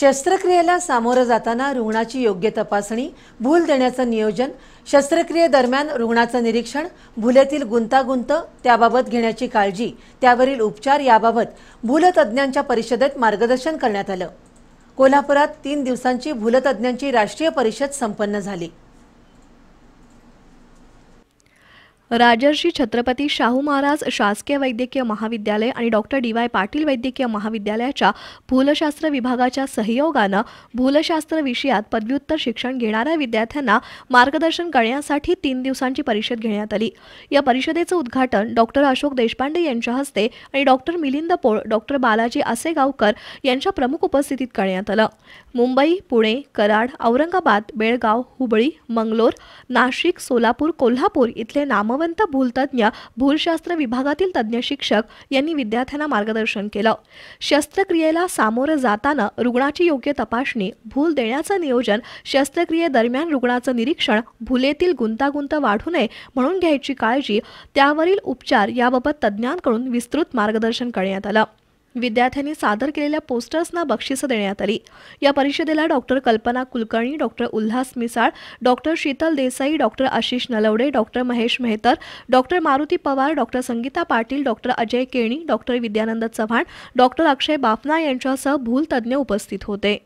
शस्त्रक्रियेला सामोरं जाताना रुग्णाची योग्य तपासणी भूल देण्याचं नियोजन शस्त्रक्रियेदरम्यान रुग्णाचं निरीक्षण भुलेतील गुंतागुंत त्याबाबत घेण्याची काळजी त्यावरील उपचार याबाबत भूलतज्ज्ञांच्या परिषदेत मार्गदर्शन करण्यात आलं कोल्हापुरात तीन दिवसांची भूलतज्ज्ञांची राष्ट्रीय परिषद संपन्न झाली राजर्षी छत्रपती शाहू महाराज शासकीय वैद्यकीय महाविद्यालय आणि डॉक्टर डी वाय पाटील वैद्यकीय महाविद्यालयाच्या भूलशास्त्र विभागाच्या सहयोगानं भूलशास्त्र विषयात पदव्युत्तर शिक्षण घेणाऱ्या विद्यार्थ्यांना मार्गदर्शन करण्यासाठी तीन दिवसांची परिषद घेण्यात आली या परिषदेचं उद्घाटन डॉक्टर अशोक देशपांडे यांच्या हस्ते आणि डॉक्टर मिलिंद पोळ डॉक्टर बालाजी आसेगावकर यांच्या प्रमुख उपस्थितीत करण्यात आलं मुंबई पुणे कराड औरंगाबाद बेळगाव हुबळी मंगलोर नाशिक सोलापूर कोल्हापूर इथले नाम नामवंत भूलतज्ञ भूलशास्त्र विभागातील तज्ज्ञ शिक्षक यांनी विद्यार्थ्यांना मार्गदर्शन केलं शस्त्रक्रियेला सामोरं जाताना रुग्णाची योग्य तपासणी भूल देण्याचं नियोजन शस्त्रक्रियेदरम्यान रुग्णाचं निरीक्षण भूलेतील गुंतागुंत वाढू नये म्हणून घ्यायची काळजी त्यावरील उपचार याबाबत तज्ज्ञांकडून विस्तृत मार्गदर्शन करण्यात आलं विद्यार्थ्यांनी सादर केलेल्या पोस्टर्सना बक्षिसं देण्यात आली या परिषदेला doctor Kalpana Kulkarni doctor Ulhas Misal doctor Sheetal Desai doctor Ashish Nalawade doctor Mahesh Mehtar doctor Maruti Pawar doctor Sangeeta Patil doctor Ajay Keni doctor Vidyanand Chavan doctor Akshay Bafna यांच्यासह भूल उपस्थित होते